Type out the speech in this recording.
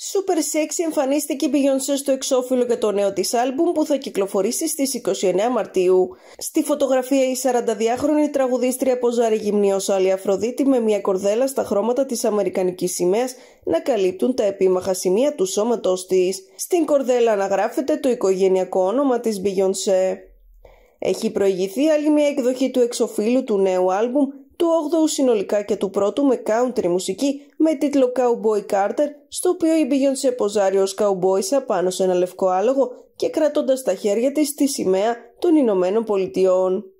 Super Sexy εμφανίστηκε η Beyoncé στο εξώφυλλο για το νέο της άλμπουμ που θα κυκλοφορήσει στις 29 Μαρτίου. Στη φωτογραφία η 42χρονη τραγουδίστρια ποζάρει γυμνή ως Αφροδίτη με μια κορδέλα στα χρώματα της Αμερικανικής σημαίας να καλύπτουν τα επίμαχα σημεία του σώματός της. Στην κορδέλα αναγράφεται το οικογενειακό όνομα της Beyoncé. Έχει προηγηθεί άλλη μια εκδοχή του εξωφύλου του νέου άλμπουμ του 8ου συνολικά και του πρώτου με country μουσική με τίτλο Cowboy Carter, στο οποίο η Beyoncé ποζάρει ως cowboysa πάνω σε ένα λευκό άλογο και κρατώντας τα χέρια της τη σημαία των Ηνωμένων Πολιτειών.